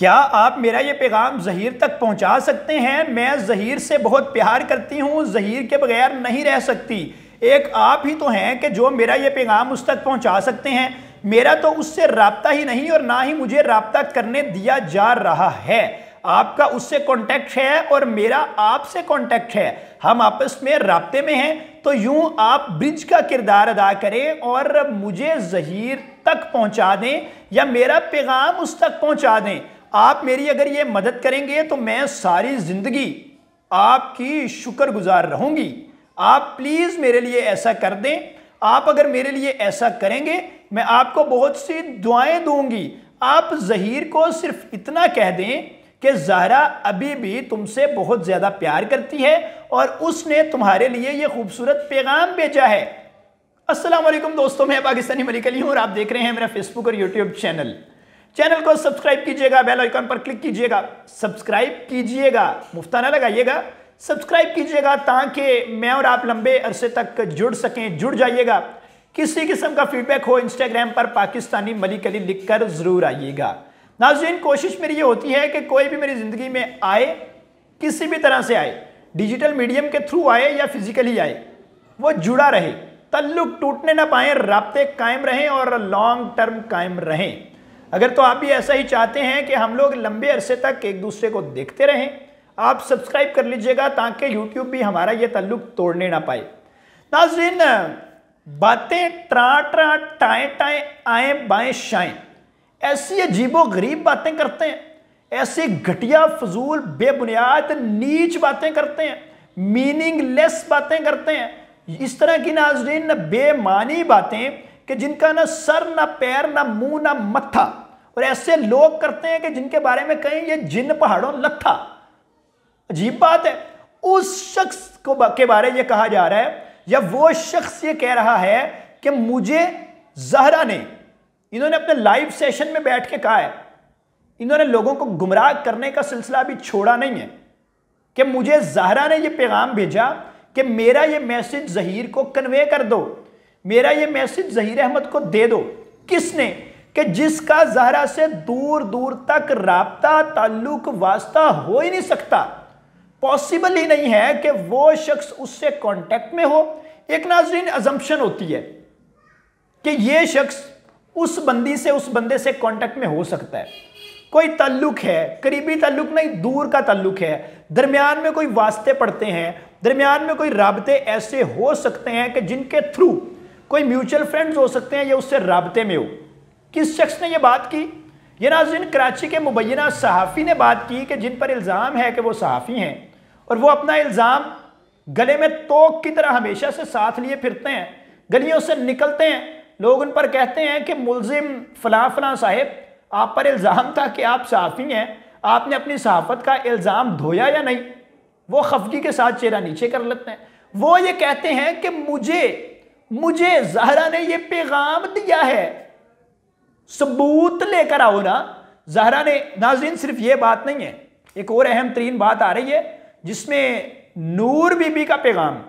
क्या आप मेरा ये पैगाम जहीर तक पहुंचा सकते हैं मैं जहीर से बहुत प्यार करती हूँ जहीर के बगैर नहीं रह सकती एक आप ही तो हैं कि जो मेरा ये पैगाम उस तक पहुंचा सकते हैं मेरा तो उससे रबता ही नहीं और ना ही मुझे रबता करने दिया जा रहा है आपका उससे कॉन्टैक्ट है और मेरा आपसे कॉन्टैक्ट है हम आपस में रबते में हैं तो यूं आप ब्रिज का किरदार अदा करें और मुझे जहीर तक पहुंचा दें या मेरा पैगाम उस तक पहुंचा दें आप मेरी अगर ये मदद करेंगे तो मैं सारी ज़िंदगी आपकी शुक्रगुजार रहूँगी आप प्लीज़ मेरे लिए ऐसा कर दें आप अगर मेरे लिए ऐसा करेंगे मैं आपको बहुत सी दुआएं दूंगी आप जहीर को सिर्फ इतना कह दें कि जहरा अभी भी तुमसे बहुत ज़्यादा प्यार करती है और उसने तुम्हारे लिए ये खूबसूरत पैगाम भेजा है असलम दोस्तों मैं पाकिस्तानी मलिक अली हूँ और आप देख रहे हैं मेरा फेसबुक और यूट्यूब चैनल चैनल को सब्सक्राइब कीजिएगा बेल आइकॉन पर क्लिक कीजिएगा सब्सक्राइब कीजिएगा मुफ्ता ना लगाइएगा सब्सक्राइब कीजिएगा ताकि मैं और आप लंबे अरसे तक जुड़ सकें जुड़ जाइएगा किसी किस्म का फीडबैक हो इंस्टाग्राम पर पाकिस्तानी मलिक अली लिख कर ज़रूर आइएगा नाजरीन कोशिश मेरी ये होती है कि कोई भी मेरी ज़िंदगी में आए किसी भी तरह से आए डिजिटल मीडियम के थ्रू आए या फिज़िकली आए वो जुड़ा रहे तल्लुक टूटने ना पाए रबते कायम रहें और लॉन्ग टर्म कायम रहें अगर तो आप भी ऐसा ही चाहते हैं कि हम लोग लंबे अरसे तक एक दूसरे को देखते रहें आप सब्सक्राइब कर लीजिएगा ताकि यूट्यूब भी हमारा ये तल्लुक तोड़ने ना पाए नाजिन बातें ट्रा ट्रा टाए टाए आए बाएं शाएं ऐसी अजीबो गरीब बातें करते हैं ऐसी घटिया फजूल बेबुनियाद नीच बातें करते हैं मीनिंगलेस बातें करते हैं इस तरह की नाजरीन बेमानी बातें कि जिनका ना सर ना पैर ना मुंह ना मत्था और ऐसे लोग करते हैं कि जिनके बारे में कहें ये जिन पहाड़ों लत्था अजीब बात है उस शख्स को के बारे में कहा जा रहा है या वो शख्स ये कह रहा है कि मुझे जहरा ने इन्होंने अपने लाइव सेशन में बैठ के कहा है इन्होंने लोगों को गुमराह करने का सिलसिला अभी छोड़ा नहीं है कि मुझे जहरा ने यह पैगाम भेजा कि मेरा यह मैसेज जहीर को कन्वे कर दो मेरा ये मैसेज जहीर अहमद को दे दो किसने कि जिसका जहरा से दूर दूर तक रबता ताल्लुक वास्ता हो ही नहीं सकता पॉसिबल ही नहीं है कि वो शख्स उससे कांटेक्ट में हो एक नाजरीन अजम्पन होती है कि ये शख्स उस बंदी से उस बंदे से कांटेक्ट में हो सकता है कोई ताल्लुक है करीबी ताल्लुक नहीं दूर का ताल्लुक है दरमियान में कोई वास्ते पड़ते हैं दरमियान में कोई रबते ऐसे हो सकते हैं कि जिनके थ्रू कोई म्यूचुअल फ्रेंड्स हो सकते हैं या उससे रबते में हो किस शख्स ने यह बात की ये नाजिन कराची के मुबैना सहाफ़ी ने बात की कि जिन पर इल्ज़ाम है कि वो सहाफ़ी हैं और वो अपना इल्ज़ाम गले में तोक की तरह हमेशा से साथ लिए फिरते हैं गलियों से निकलते हैं लोग उन पर कहते हैं कि मुलिम फला फला साहेब आप पर इल्ज़ाम था कि आप सहाफ़ी हैं आपने अपनी सहाफ़त का इल्ज़ाम धोया या नहीं वो खफगी के साथ चेहरा नीचे कर लेते हैं वो ये कहते हैं कि मुझे मुझे जहरा ने यह पैगाम दिया है सबूत लेकर आओ ना जहरा ने नाजरीन सिर्फ यह बात नहीं है एक और अहम तरीन बात आ रही है जिसमें नूर बीबी का पैगाम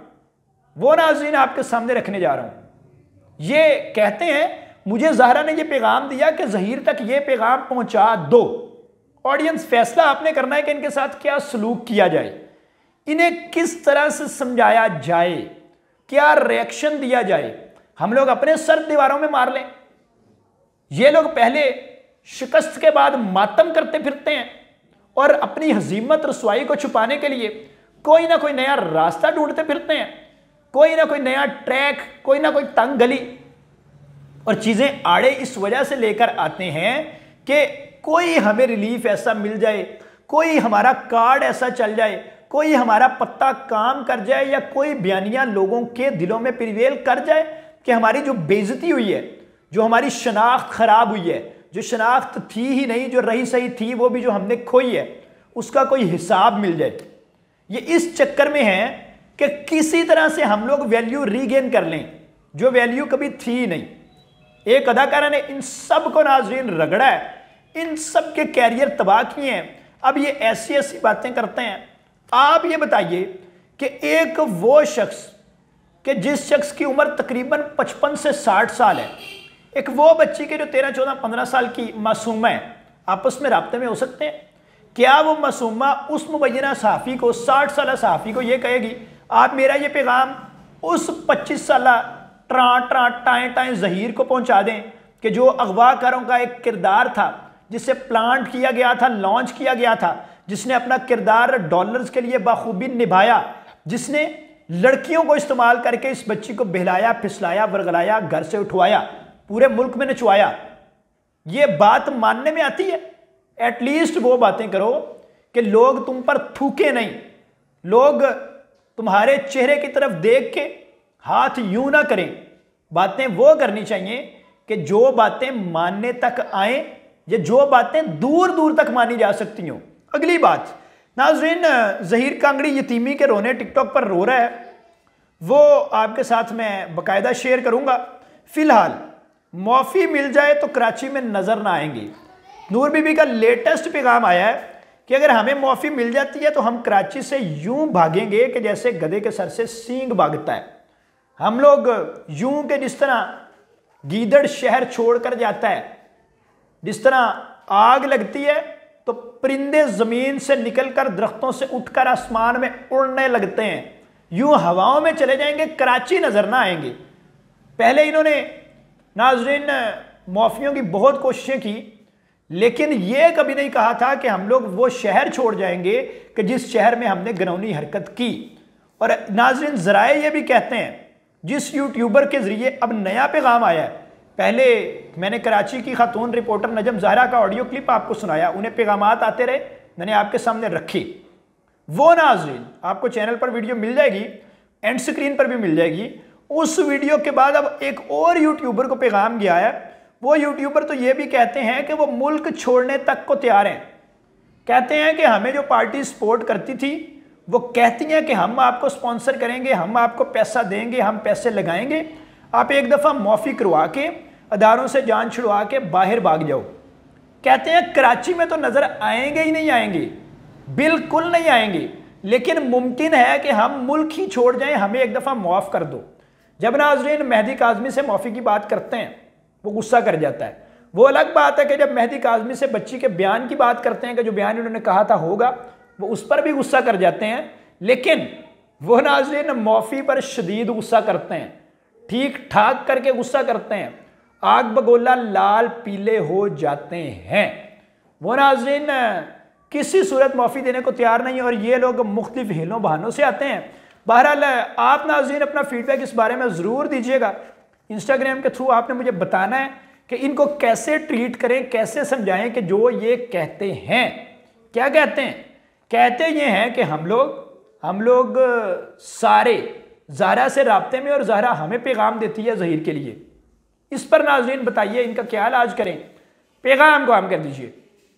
वो नाजरीन आपके सामने रखने जा रहा हूं ये कहते हैं मुझे जहरा ने यह पैगाम दिया कि जहीर तक यह पैगाम पहुंचा दो ऑडियंस फैसला आपने करना है कि इनके साथ क्या सलूक किया जाए इन्हें किस तरह से समझाया जाए क्या रिएक्शन दिया जाए हम लोग अपने सर दीवारों में मार लें ये लोग पहले शिकस्त के बाद मातम करते फिरते हैं और अपनी हजीमत रसवाई को छुपाने के लिए कोई ना कोई नया रास्ता ढूंढते फिरते हैं कोई ना कोई नया ट्रैक कोई ना कोई तंग गली और चीज़ें आड़े इस वजह से लेकर आते हैं कि कोई हमें रिलीफ ऐसा मिल जाए कोई हमारा कार्ड ऐसा चल जाए कोई हमारा पत्ता काम कर जाए या कोई बयानिया लोगों के दिलों में प्रिवेल कर जाए कि हमारी जो बेजती हुई है जो हमारी शनाख्त ख़राब हुई है जो शनाख्त थी ही नहीं जो रही सही थी वो भी जो हमने खोई है उसका कोई हिसाब मिल जाए ये इस चक्कर में है कि किसी तरह से हम लोग वैल्यू रीगेन कर लें जो वैल्यू कभी थी ही नहीं एक अदाकारा ने इन सब को नाजरीन रगड़ा है इन सब के कैरियर तबाह किए हैं अब ये ऐसी ऐसी बातें करते हैं आप ये बताइए कि एक वो शख्स कि जिस शख्स की उम्र तकरीबन 55 से 60 साल है एक वो बच्ची के जो 13, 14, 15 साल की मासूमा है आपस में रबते में हो सकते हैं क्या वो मासूमा उस मुबैना सहाफ़ी को 60 साल सहाफ़ी को ये कहेगी आप मेरा ये पैगाम उस 25 साल ट्रा ट्रा टाएँ टाएँ जहीर को पहुंचा दें कि जो अगवाकारों का एक किरदार था जिसे प्लांट किया गया था लॉन्च किया गया था जिसने अपना किरदार डॉलर्स के लिए बखूबी निभाया जिसने लड़कियों को इस्तेमाल करके इस बच्ची को बहलाया फिसलाया वर्गलाया घर से उठवाया पूरे मुल्क में नचवाया ये बात मानने में आती है एटलीस्ट वो बातें करो कि लोग तुम पर थूके नहीं लोग तुम्हारे चेहरे की तरफ देख के हाथ यूं ना करें बातें वो करनी चाहिए कि जो बातें मानने तक आए या जो बातें दूर दूर तक मानी जा सकती हों अगली बात नाजरीन जहीर कांगड़ी यतीमी के रोने टिकटॉक पर रो रहा है वो आपके साथ मैं बकायदा शेयर करूंगा फिलहाल मुआफ़ी मिल जाए तो कराची में नज़र ना आएंगी नूर बीबी का लेटेस्ट पैगाम आया है कि अगर हमें मुआफ़ी मिल जाती है तो हम कराची से यूं भागेंगे कि जैसे गधे के सर से सींग भागता है हम लोग यूं के जिस तरह गीदड़ शहर छोड़कर जाता है जिस तरह आग लगती है तो परिंदे जमीन से निकलकर दरख्तों से उठकर आसमान में उड़ने लगते हैं यूं हवाओं में चले जाएंगे कराची नजर ना आएंगे पहले इन्होंने नाजरीन माफियों की बहुत कोशिशें की लेकिन ये कभी नहीं कहा था कि हम लोग वो शहर छोड़ जाएंगे कि जिस शहर में हमने गनौनी हरकत की और नाजरीन जराए ये भी कहते हैं जिस यूट्यूबर के ज़रिए अब नया पैगाम आया है पहले मैंने कराची की खातून रिपोर्टर नजम जहरा का ऑडियो क्लिप आपको सुनाया उन्हें पैगाम आते रहे मैंने आपके सामने रखी वो नाजरीन आपको चैनल पर वीडियो मिल जाएगी एंड स्क्रीन पर भी मिल जाएगी उस वीडियो के बाद अब एक और यूट्यूबर को पैगाम गया है वो यूट्यूबर तो ये भी कहते हैं कि वो मुल्क छोड़ने तक को तैयार हैं कहते हैं कि हमें जो पार्टी सपोर्ट करती थी वो कहती हैं कि हम आपको स्पॉन्सर करेंगे हम आपको पैसा देंगे हम पैसे लगाएंगे आप एक दफ़ा माफी करवा के अदारों से जान छुड़वा के बाहर भाग जाओ कहते हैं कराची में तो नज़र आएंगे ही नहीं आएंगे बिल्कुल नहीं आएंगे लेकिन मुमकिन है कि हम मुल्क ही छोड़ जाएं हमें एक दफ़ा मुआफ़ कर दो जब नाजरीन मेहदी काजमी से माफ़ी की बात करते हैं वो गुस्सा कर जाता है वो अलग बात है कि जब मेहदी काजमी से बच्ची के बयान की बात करते हैं कि जो बयान उन्होंने कहा था होगा वो उस पर भी गुस्सा कर जाते हैं लेकिन वह नाजरीन माफ़ी पर शदीद गुस्सा करते हैं ठीक ठाक करके गुस्सा करते हैं आग बगोला लाल पीले हो जाते हैं वो नाजरीन किसी सूरत माफ़ी देने को तैयार नहीं और ये लोग मुख्तु हिलों बहानों से आते हैं बहरहाल आप नाजरीन अपना फीडबैक इस बारे में ज़रूर दीजिएगा इंस्टाग्राम के थ्रू आपने मुझे बताना है कि इनको कैसे ट्रीट करें कैसे समझाएं कि जो ये कहते हैं क्या कहते हैं कहते ये हैं कि हम लोग हम लोग सारे जहरा से रबते में और जहरा हमें पैगाम देती है जहीर के लिए इस पर नाजरीन बताइए इनका क्या इलाज करें पैगाम को आम कर दीजिए